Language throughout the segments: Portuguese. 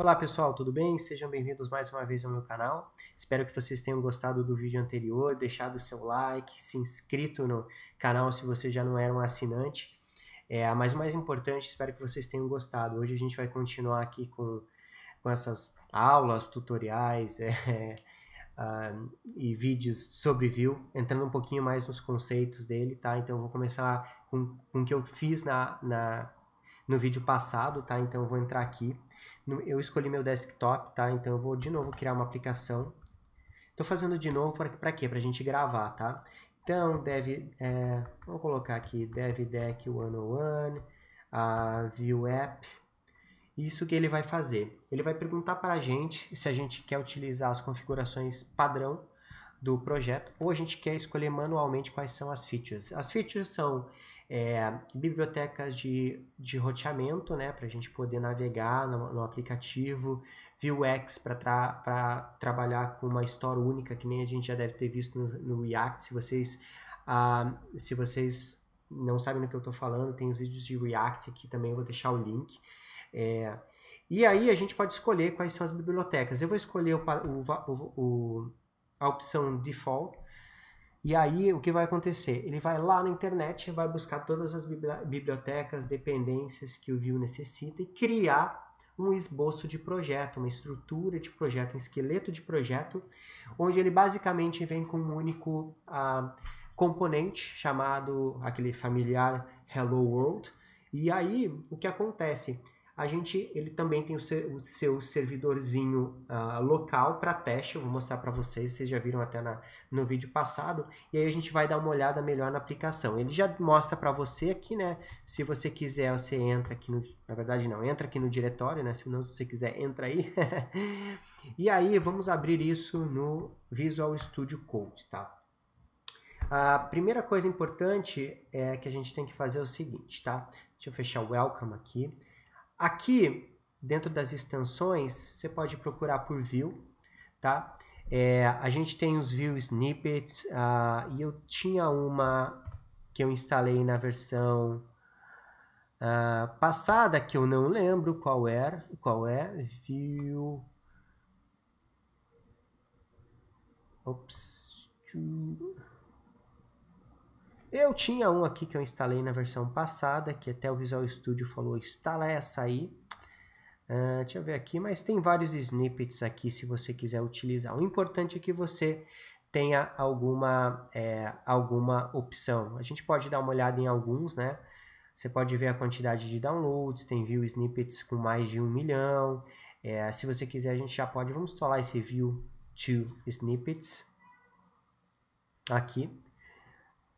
Olá pessoal, tudo bem? Sejam bem-vindos mais uma vez ao meu canal. Espero que vocês tenham gostado do vídeo anterior, deixado seu like, se inscrito no canal se você já não era um assinante. É, mas o mais importante, espero que vocês tenham gostado. Hoje a gente vai continuar aqui com, com essas aulas, tutoriais é, uh, e vídeos sobre Vue, entrando um pouquinho mais nos conceitos dele, tá? Então eu vou começar com, com o que eu fiz na, na no vídeo passado, tá? Então eu vou entrar aqui. Eu escolhi meu desktop, tá? Então eu vou de novo criar uma aplicação. Estou fazendo de novo para quê? Para a gente gravar, tá? Então, deve, é, vou colocar aqui DevDeck 101, a View App. Isso que ele vai fazer. Ele vai perguntar para a gente se a gente quer utilizar as configurações padrão do projeto, ou a gente quer escolher manualmente quais são as features. As features são é, bibliotecas de, de roteamento, né, para a gente poder navegar no, no aplicativo, Vuex para tra trabalhar com uma store única, que nem a gente já deve ter visto no, no React. Se vocês, ah, se vocês não sabem do que eu estou falando, tem os vídeos de React aqui também, vou deixar o link. É, e aí a gente pode escolher quais são as bibliotecas. Eu vou escolher o, o, o, o a opção default. E aí o que vai acontecer? Ele vai lá na internet, vai buscar todas as bibliotecas, dependências que o Vue necessita e criar um esboço de projeto, uma estrutura de projeto, um esqueleto de projeto, onde ele basicamente vem com um único ah, componente chamado aquele familiar Hello World. E aí o que acontece? a gente, ele também tem o seu, o seu servidorzinho uh, local para teste, eu vou mostrar para vocês, vocês já viram até na, no vídeo passado, e aí a gente vai dar uma olhada melhor na aplicação. Ele já mostra para você aqui, né, se você quiser, você entra aqui no, na verdade não, entra aqui no diretório, né, se não se você quiser, entra aí. e aí vamos abrir isso no Visual Studio Code, tá? A primeira coisa importante é que a gente tem que fazer o seguinte, tá? Deixa eu fechar o welcome aqui. Aqui, dentro das extensões, você pode procurar por view, tá? É, a gente tem os view snippets, uh, e eu tinha uma que eu instalei na versão uh, passada, que eu não lembro qual era, qual é, view... Ops... Eu tinha um aqui que eu instalei na versão passada, que até o Visual Studio falou, instala essa aí. Uh, deixa eu ver aqui, mas tem vários snippets aqui se você quiser utilizar. O importante é que você tenha alguma, é, alguma opção. A gente pode dar uma olhada em alguns, né? Você pode ver a quantidade de downloads, tem view snippets com mais de um milhão. É, se você quiser, a gente já pode, vamos instalar esse view to snippets aqui.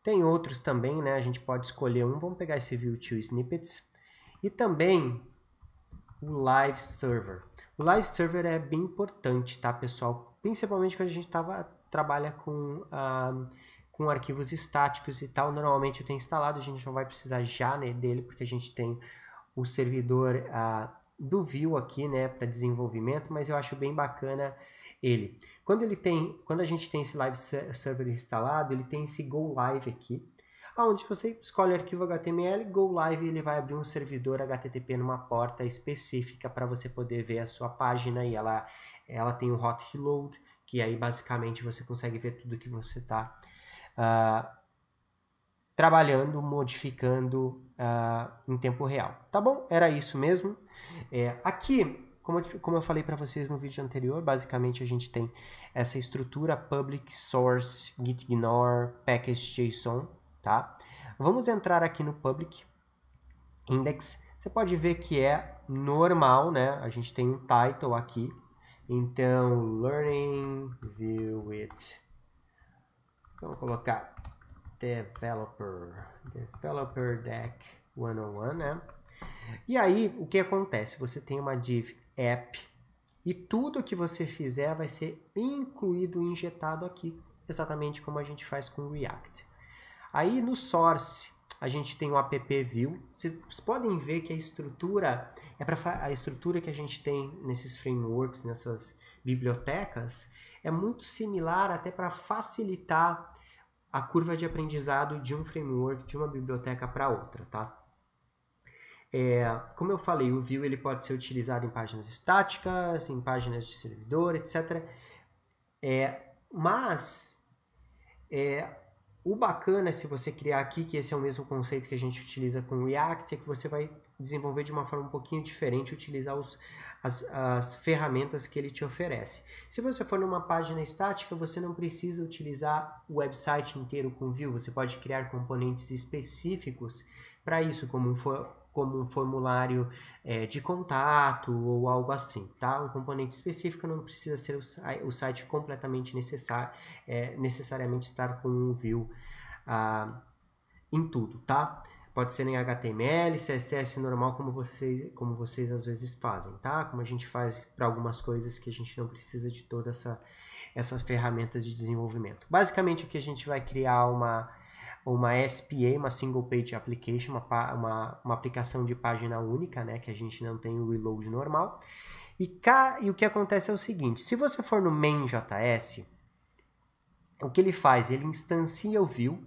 Tem outros também, né? A gente pode escolher um. Vamos pegar esse View to Snippets. E também o Live Server. O Live Server é bem importante, tá, pessoal? Principalmente quando a gente tava, trabalha com, ah, com arquivos estáticos e tal. Normalmente eu tenho instalado, a gente não vai precisar já né, dele, porque a gente tem o servidor ah, do Vue aqui, né, para desenvolvimento, mas eu acho bem bacana ele. Quando ele tem, quando a gente tem esse live server instalado, ele tem esse go live aqui, aonde você escolhe o arquivo HTML, go live, ele vai abrir um servidor HTTP numa porta específica para você poder ver a sua página e ela ela tem o hot reload, que aí basicamente você consegue ver tudo que você está uh, ah, trabalhando, modificando uh, em tempo real. Tá bom? Era isso mesmo. É, aqui, como, como eu falei para vocês no vídeo anterior, basicamente a gente tem essa estrutura public source gitignore package.json, tá? Vamos entrar aqui no public index. Você pode ver que é normal, né? A gente tem um title aqui. Então, learning view it. Vamos colocar Developer, Developer Deck 101, né? E aí, o que acontece? Você tem uma div app e tudo que você fizer vai ser incluído, injetado aqui, exatamente como a gente faz com o React. Aí no source, a gente tem o app view. Vocês podem ver que a estrutura é para a estrutura que a gente tem nesses frameworks, nessas bibliotecas, é muito similar até para facilitar a curva de aprendizado de um framework, de uma biblioteca para outra, tá? É, como eu falei, o Vue ele pode ser utilizado em páginas estáticas, em páginas de servidor, etc. É, mas é, o bacana, se você criar aqui, que esse é o mesmo conceito que a gente utiliza com React, é que você vai desenvolver de uma forma um pouquinho diferente, utilizar os, as, as ferramentas que ele te oferece. Se você for numa página estática, você não precisa utilizar o website inteiro com view, você pode criar componentes específicos para isso, como um, como um formulário é, de contato ou algo assim, tá? Um componente específico não precisa ser o, o site completamente necessário, é, necessariamente estar com um view ah, em tudo, tá? Pode ser em HTML, CSS normal, como vocês, como vocês às vezes fazem, tá? Como a gente faz para algumas coisas que a gente não precisa de toda essa essas ferramentas de desenvolvimento. Basicamente, aqui a gente vai criar uma, uma SPA, uma Single Page Application, uma, uma, uma aplicação de página única, né, que a gente não tem o reload normal. E, cá, e o que acontece é o seguinte, se você for no main.js, o que ele faz? Ele instancia o view,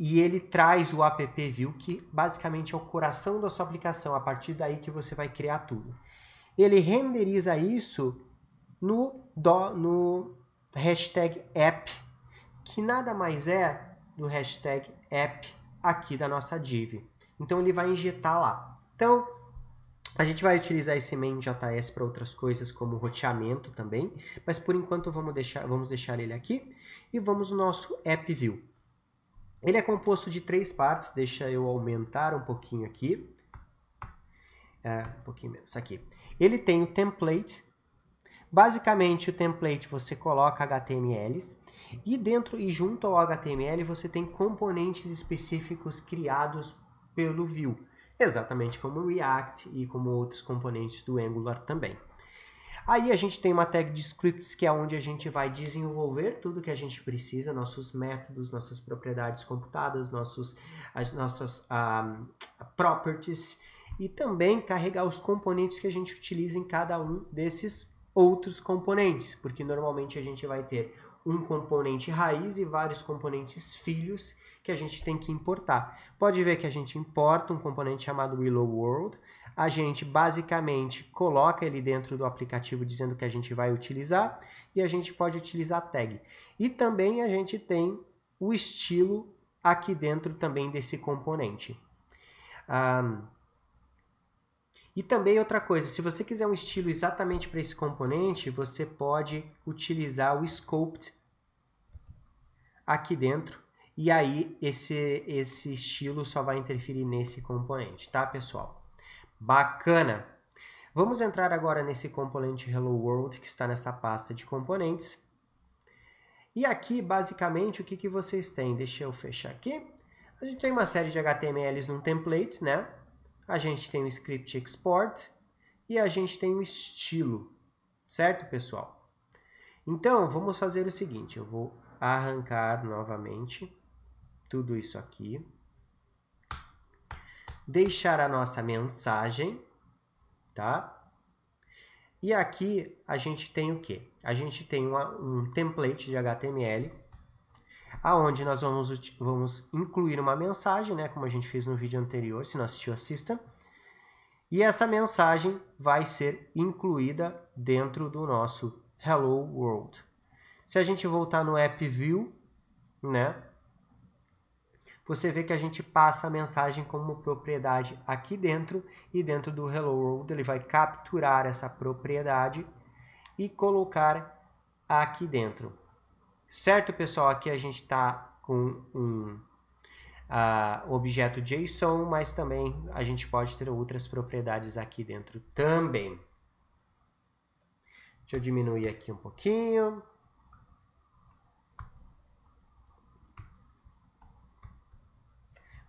e ele traz o app view que basicamente é o coração da sua aplicação, a partir daí que você vai criar tudo. Ele renderiza isso no, do, no hashtag app, que nada mais é do hashtag app aqui da nossa div. Então ele vai injetar lá. Então a gente vai utilizar esse main.js para outras coisas como roteamento também, mas por enquanto vamos deixar, vamos deixar ele aqui e vamos no nosso app view. Ele é composto de três partes, deixa eu aumentar um pouquinho aqui. É, um pouquinho menos aqui. Ele tem o template. Basicamente, o template você coloca HTMLs e dentro e junto ao HTML você tem componentes específicos criados pelo Vue, exatamente como o React e como outros componentes do Angular também. Aí a gente tem uma tag de scripts que é onde a gente vai desenvolver tudo que a gente precisa, nossos métodos, nossas propriedades computadas, nossos, as nossas um, properties e também carregar os componentes que a gente utiliza em cada um desses outros componentes, porque normalmente a gente vai ter um componente raiz e vários componentes filhos que a gente tem que importar. Pode ver que a gente importa um componente chamado Willow World, a gente basicamente coloca ele dentro do aplicativo dizendo que a gente vai utilizar e a gente pode utilizar a tag. E também a gente tem o estilo aqui dentro também desse componente. Um, e também outra coisa, se você quiser um estilo exatamente para esse componente, você pode utilizar o Scoped aqui dentro e aí esse, esse estilo só vai interferir nesse componente, tá pessoal? Bacana! Vamos entrar agora nesse componente Hello World que está nessa pasta de componentes. E aqui, basicamente, o que, que vocês têm? Deixa eu fechar aqui. A gente tem uma série de HTMLs num template, né? A gente tem o script export e a gente tem o estilo, certo, pessoal? Então, vamos fazer o seguinte, eu vou arrancar novamente tudo isso aqui. Deixar a nossa mensagem, tá? E aqui a gente tem o que? A gente tem uma, um template de HTML, aonde nós vamos, vamos incluir uma mensagem, né, como a gente fez no vídeo anterior, se não assistiu, assista. E essa mensagem vai ser incluída dentro do nosso Hello World. Se a gente voltar no App View, né, você vê que a gente passa a mensagem como propriedade aqui dentro e dentro do Hello World ele vai capturar essa propriedade e colocar aqui dentro. Certo, pessoal? Aqui a gente está com um uh, objeto JSON, mas também a gente pode ter outras propriedades aqui dentro também. Deixa eu diminuir aqui um pouquinho.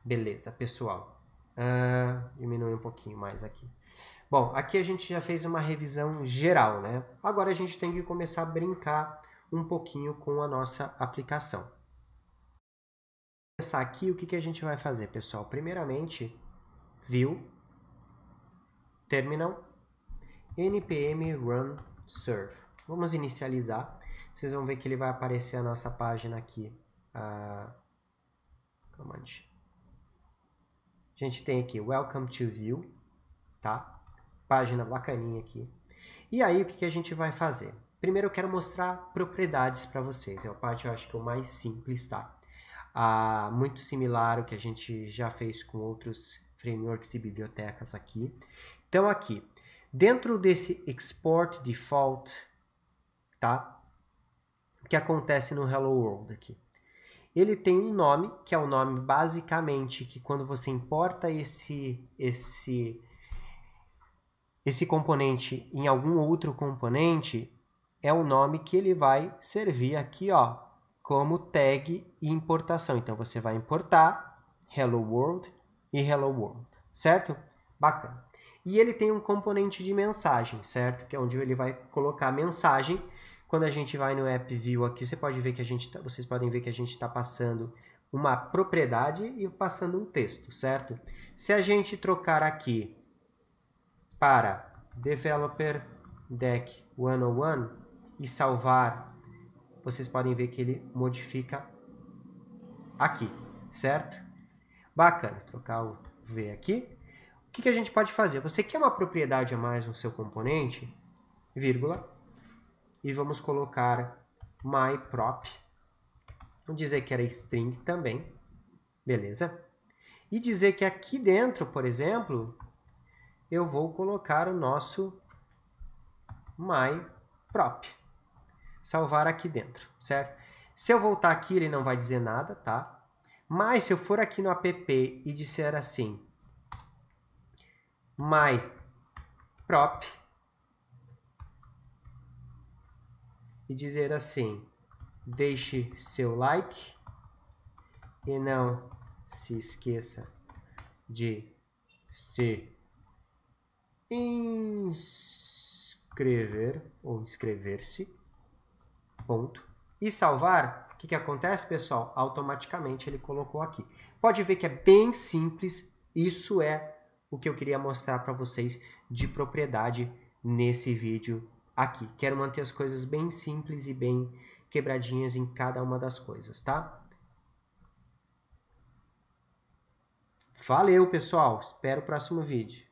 Beleza, pessoal. Ah, diminui um pouquinho mais aqui. Bom, aqui a gente já fez uma revisão geral, né? Agora a gente tem que começar a brincar um pouquinho com a nossa aplicação. Começar aqui, o que, que a gente vai fazer, pessoal? Primeiramente, view, terminal, npm run serve. Vamos inicializar. Vocês vão ver que ele vai aparecer a nossa página aqui. Ah, calma a gente tem aqui Welcome to View, tá? Página bacaninha aqui. E aí o que, que a gente vai fazer? Primeiro eu quero mostrar propriedades para vocês. É a parte eu acho que é o mais simples, tá? Ah, muito similar ao que a gente já fez com outros frameworks e bibliotecas aqui. Então aqui, dentro desse export default, tá? O que acontece no Hello World aqui? Ele tem um nome, que é o um nome basicamente que quando você importa esse esse esse componente em algum outro componente, é o nome que ele vai servir aqui, ó, como tag importação. Então você vai importar hello world e hello world, certo? Bacana. E ele tem um componente de mensagem, certo? Que é onde ele vai colocar a mensagem quando a gente vai no App View aqui, você pode ver que a gente, tá, vocês podem ver que a gente está passando uma propriedade e passando um texto, certo? Se a gente trocar aqui para Developer Deck 101 e salvar, vocês podem ver que ele modifica aqui, certo? Bacana, trocar o V aqui. O que, que a gente pode fazer? Você quer uma propriedade a mais no seu componente, vírgula, e vamos colocar my prop. Vamos dizer que era string também, beleza? E dizer que aqui dentro, por exemplo, eu vou colocar o nosso my prop. Salvar aqui dentro, certo? Se eu voltar aqui, ele não vai dizer nada, tá? Mas se eu for aqui no app e disser assim, my prop, e dizer assim: deixe seu like e não se esqueça de se inscrever ou inscrever-se. Ponto. E salvar, o que, que acontece, pessoal? Automaticamente ele colocou aqui. Pode ver que é bem simples. Isso é o que eu queria mostrar para vocês de propriedade nesse vídeo aqui. Quero manter as coisas bem simples e bem quebradinhas em cada uma das coisas, tá? Valeu, pessoal. Espero o próximo vídeo.